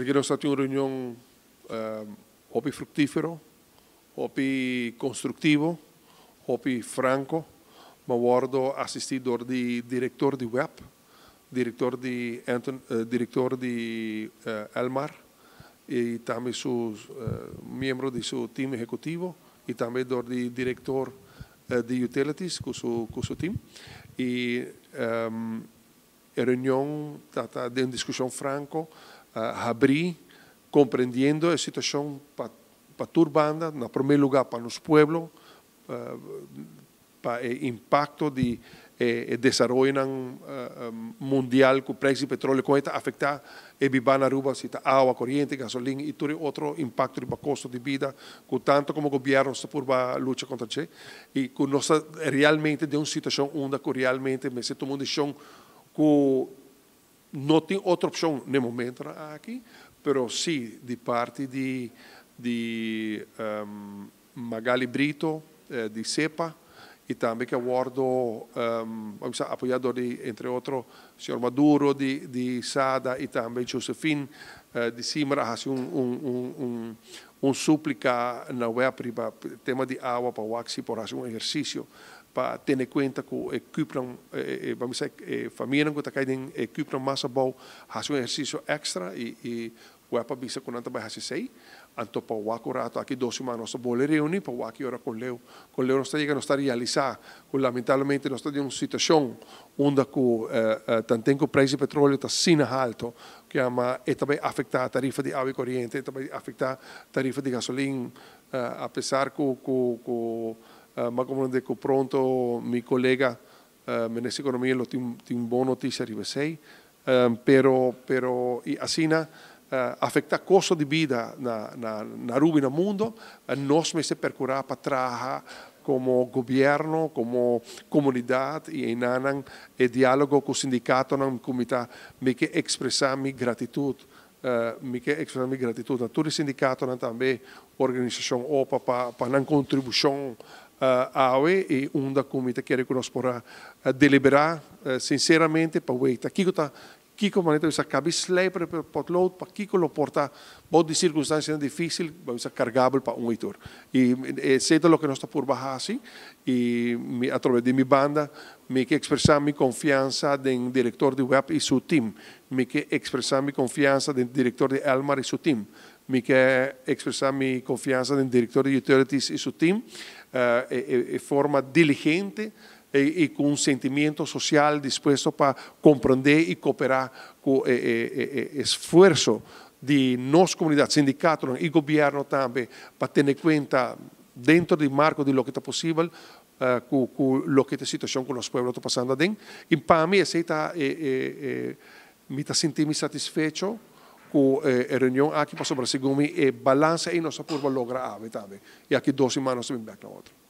quiero hacer una reunión eh, fructífero, constructivo, hopi franco. Me guardo asistido de director de web, director de, eh, director de eh, Elmar y también sus eh, miembros de su team ejecutivo y también por director de utilities con su, con su team. Y um, reunión, de discusión franco, abrir, comprendiendo la situación para, la primer lugar para los pueblos, eh, para, impacto de eh, desarrollo eh, mundial precio el petróleo, del petróleo, afecta afetar e vivana Aruba, agua corriente, corriente, gasolina y todo otro impacto el costo de vida, con tanto como gobierno se está lucha contra che y que realmente de una situación que realmente me sinto não tem outra opção no momento aqui, mas sim de parte de, de um, ehm, Magali Brito, eh, de sepa, e também que aguardo, um, ehm, apoiado de, entre outros, o senhor Maduro de, de Sada e também Josefine eh, de Simra, assim, um, um, um, um súplica na web para tema de água para o Axi, por fazer assim, um exercício para tener cuenta con que eh, o Cupron, eh, eh, eh, vamos dizer, eh, família que está caindo, o Cupron massa extra y y o EPA bisa con anta vai fazer sei, anto para o rato aquí dos semanas, a reunir para o Waco ora con Leo, con Leo no está llegando não está realizar, Lamentablemente, no está de una situación donde o eh, eh, tanto precio de petróleo está sin alto, que ama e também tarifa de agua corrente, e também afectada tarifa de gasolina, eh, pesar que Ah, ma come que pronto mi colega eh, en economía lo tiene un bono noticia ah, pero, pero y así na, ah, afecta costo de vida na, na, na na mundo, nos me se percurá para trabajar como gobierno, como comunidad y en anan el diálogo con el sindicato, en comité, me que expresar mi gratitud. Uh, que expresar mi gratitud a todo el sindicato, también organización OPA, para la contribución y un documento comitê que nos eh, deliberar eh, sinceramente para o eita. tá maneta para potload para que lo porta bom eh, de circunstâncias difícil sea cargable para un y y é lo que no está por bajar. así y a través de mi banda me que mi mi en el director de web y su team. me que mi mi en el director de Elmar y su team. me que mi mi en el director de utilities y su team de eh, eh, eh, forma diligente y con un sentimiento social dispuesto para comprender y cooperar con el esfuerzo de nuestra comunidad, sindicato y gobierno también, para tener cuenta dentro del marco de lo que está posible, con lo que esta situación con los pueblos está pasando passando. Y para mí essa é, me sentí satisfecho, cu eh, eh, reunion aki pa sobra sigumi e eh, balansa e nosa purba logra ave tabe. E aki dos imanos min back na outra.